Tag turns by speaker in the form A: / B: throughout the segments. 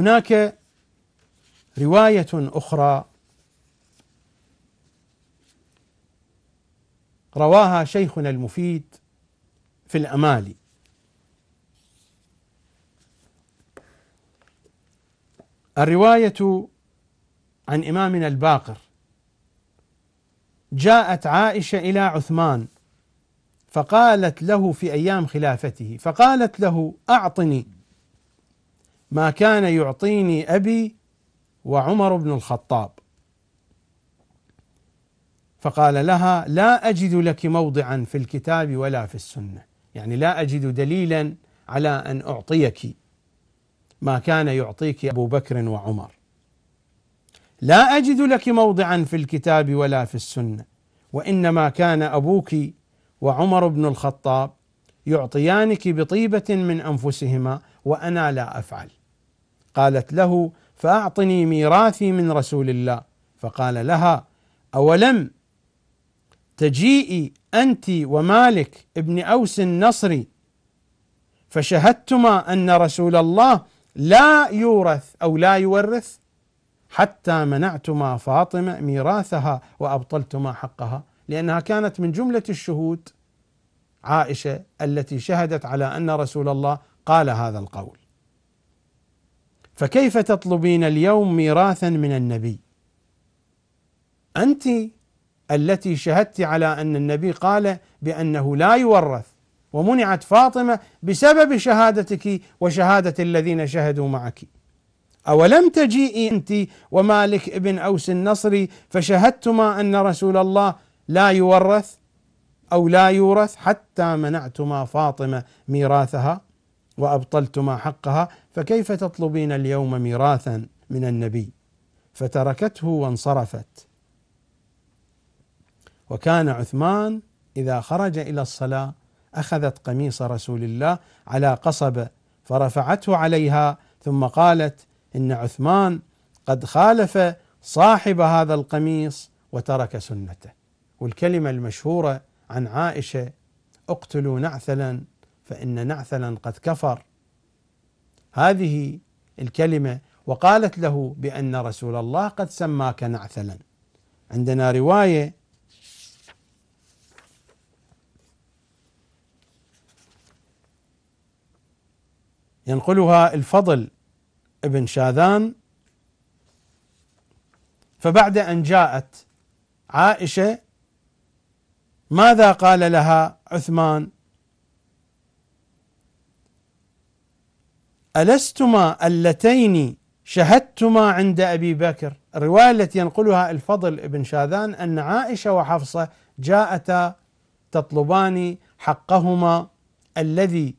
A: هناك رواية أخرى رواها شيخنا المفيد في الأمالي الرواية عن إمامنا الباقر جاءت عائشة إلى عثمان فقالت له في أيام خلافته فقالت له أعطني ما كان يعطيني ابي وعمر بن الخطاب فقال لها لا اجد لك موضعا في الكتاب ولا في السنه يعني لا اجد دليلا على ان اعطيك ما كان يعطيك ابو بكر وعمر لا اجد لك موضعا في الكتاب ولا في السنه وانما كان ابوك وعمر بن الخطاب يعطيانك بطيبه من انفسهما وانا لا افعل قالت له فأعطني ميراثي من رسول الله فقال لها أولم تجيئي أنت ومالك ابن أوس النصري فشهدتما أن رسول الله لا يورث أو لا يورث حتى منعتما فاطمة ميراثها وأبطلتما حقها لأنها كانت من جملة الشهود عائشة التي شهدت على أن رسول الله قال هذا القول فكيف تطلبين اليوم ميراثا من النبي انت التي شهدت على ان النبي قال بانه لا يورث ومنعت فاطمه بسبب شهادتك وشهاده الذين شهدوا معك اولم تجيئي انت ومالك ابن اوس النصري فشهدتما ان رسول الله لا يورث او لا يورث حتى منعتما فاطمه ميراثها وابطلتما حقها فكيف تطلبين اليوم ميراثا من النبي فتركته وانصرفت وكان عثمان اذا خرج الى الصلاه اخذت قميص رسول الله على قصبه فرفعته عليها ثم قالت ان عثمان قد خالف صاحب هذا القميص وترك سنته والكلمه المشهوره عن عائشه اقتلوا نعثلا فإن نعثلا قد كفر هذه الكلمة وقالت له بأن رسول الله قد سماك نعثلا عندنا رواية ينقلها الفضل ابن شاذان فبعد أن جاءت عائشة ماذا قال لها عثمان ألستما اللتين شهدتما عند أبي بكر الرواية التي ينقلها الفضل بن شاذان أن عائشة وحفصة جاءتا تطلبان حقهما الذي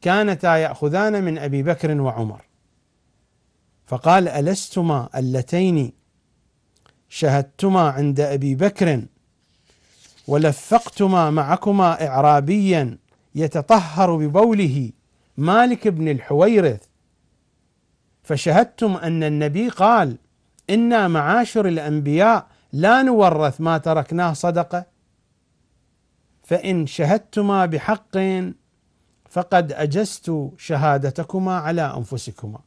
A: كانتا يأخذان من أبي بكر وعمر فقال ألستما اللتين شهدتما عند أبي بكر ولفقتما معكما إعرابيا يتطهر ببوله مالك بن الحويرث فشهدتم ان النبي قال انا معاشر الانبياء لا نورث ما تركناه صدقه فان شهدتما بحق فقد اجزت شهادتكما على انفسكما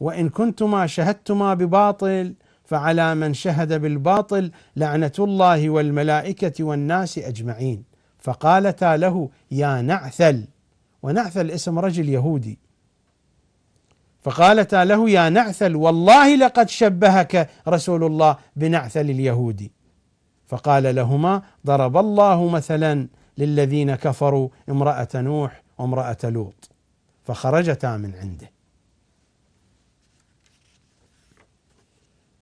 A: وان كنتما شهدتما بباطل فعلى من شهد بالباطل لعنه الله والملائكه والناس اجمعين فقالتا له يا نعثل ونعثل اسم رجل يهودي فقالتا له يا نعثل والله لقد شبهك رسول الله بنعثل اليهودي فقال لهما ضرب الله مثلا للذين كفروا امرأة نوح وامرأة لوط فخرجتا من عنده